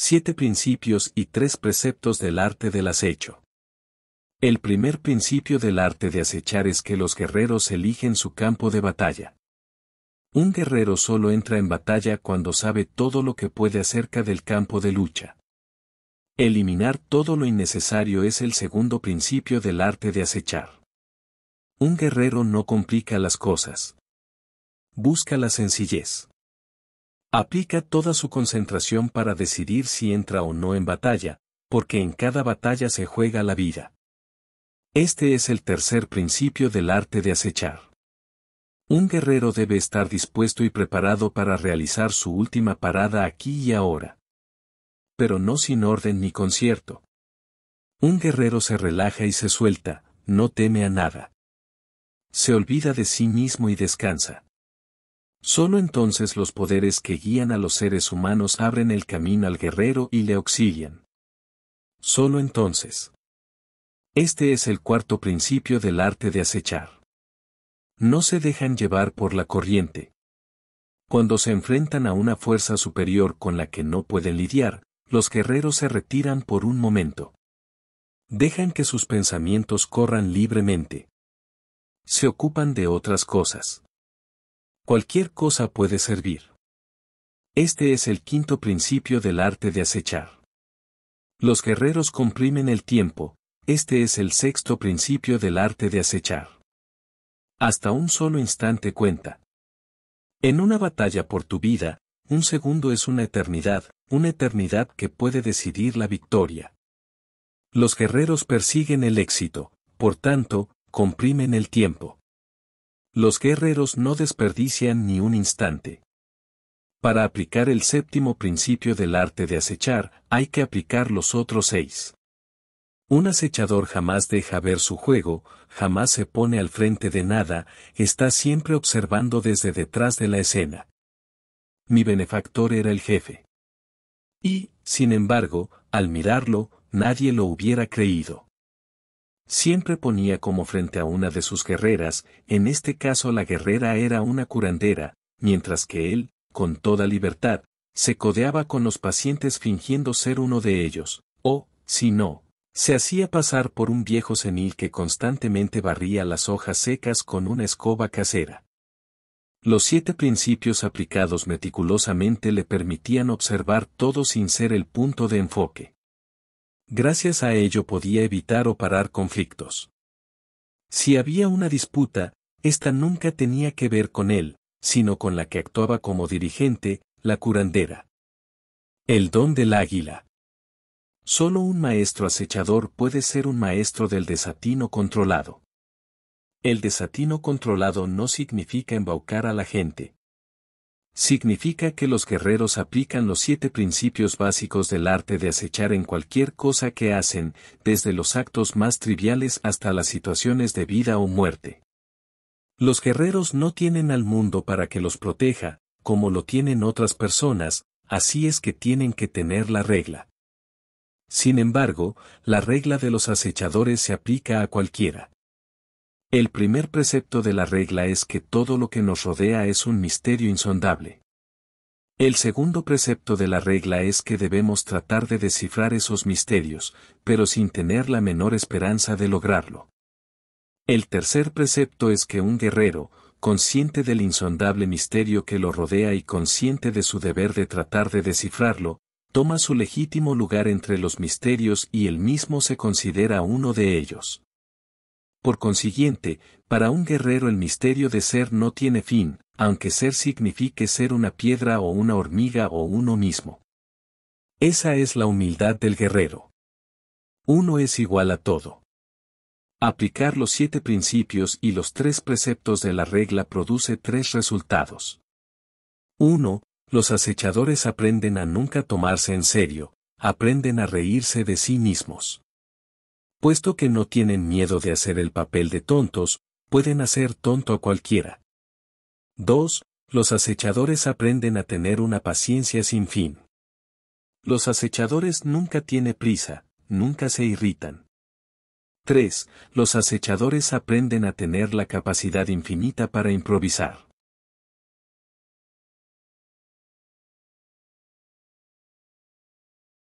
siete principios y tres preceptos del arte del acecho. El primer principio del arte de acechar es que los guerreros eligen su campo de batalla. Un guerrero solo entra en batalla cuando sabe todo lo que puede acerca del campo de lucha. Eliminar todo lo innecesario es el segundo principio del arte de acechar. Un guerrero no complica las cosas. Busca la sencillez. Aplica toda su concentración para decidir si entra o no en batalla, porque en cada batalla se juega la vida. Este es el tercer principio del arte de acechar. Un guerrero debe estar dispuesto y preparado para realizar su última parada aquí y ahora. Pero no sin orden ni concierto. Un guerrero se relaja y se suelta, no teme a nada. Se olvida de sí mismo y descansa. Solo entonces los poderes que guían a los seres humanos abren el camino al guerrero y le auxilian. Solo entonces. Este es el cuarto principio del arte de acechar. No se dejan llevar por la corriente. Cuando se enfrentan a una fuerza superior con la que no pueden lidiar, los guerreros se retiran por un momento. Dejan que sus pensamientos corran libremente. Se ocupan de otras cosas. Cualquier cosa puede servir. Este es el quinto principio del arte de acechar. Los guerreros comprimen el tiempo, este es el sexto principio del arte de acechar. Hasta un solo instante cuenta. En una batalla por tu vida, un segundo es una eternidad, una eternidad que puede decidir la victoria. Los guerreros persiguen el éxito, por tanto, comprimen el tiempo. Los guerreros no desperdician ni un instante. Para aplicar el séptimo principio del arte de acechar, hay que aplicar los otros seis. Un acechador jamás deja ver su juego, jamás se pone al frente de nada, está siempre observando desde detrás de la escena. Mi benefactor era el jefe. Y, sin embargo, al mirarlo, nadie lo hubiera creído. Siempre ponía como frente a una de sus guerreras, en este caso la guerrera era una curandera, mientras que él, con toda libertad, se codeaba con los pacientes fingiendo ser uno de ellos, o, si no, se hacía pasar por un viejo senil que constantemente barría las hojas secas con una escoba casera. Los siete principios aplicados meticulosamente le permitían observar todo sin ser el punto de enfoque gracias a ello podía evitar o parar conflictos. Si había una disputa, esta nunca tenía que ver con él, sino con la que actuaba como dirigente, la curandera. El don del águila. Solo un maestro acechador puede ser un maestro del desatino controlado. El desatino controlado no significa embaucar a la gente, significa que los guerreros aplican los siete principios básicos del arte de acechar en cualquier cosa que hacen, desde los actos más triviales hasta las situaciones de vida o muerte. Los guerreros no tienen al mundo para que los proteja, como lo tienen otras personas, así es que tienen que tener la regla. Sin embargo, la regla de los acechadores se aplica a cualquiera. El primer precepto de la regla es que todo lo que nos rodea es un misterio insondable. El segundo precepto de la regla es que debemos tratar de descifrar esos misterios, pero sin tener la menor esperanza de lograrlo. El tercer precepto es que un guerrero, consciente del insondable misterio que lo rodea y consciente de su deber de tratar de descifrarlo, toma su legítimo lugar entre los misterios y él mismo se considera uno de ellos. Por consiguiente, para un guerrero el misterio de ser no tiene fin, aunque ser signifique ser una piedra o una hormiga o uno mismo. Esa es la humildad del guerrero. Uno es igual a todo. Aplicar los siete principios y los tres preceptos de la regla produce tres resultados. Uno, Los acechadores aprenden a nunca tomarse en serio, aprenden a reírse de sí mismos puesto que no tienen miedo de hacer el papel de tontos, pueden hacer tonto a cualquiera. 2. Los acechadores aprenden a tener una paciencia sin fin. Los acechadores nunca tienen prisa, nunca se irritan. 3. Los acechadores aprenden a tener la capacidad infinita para improvisar.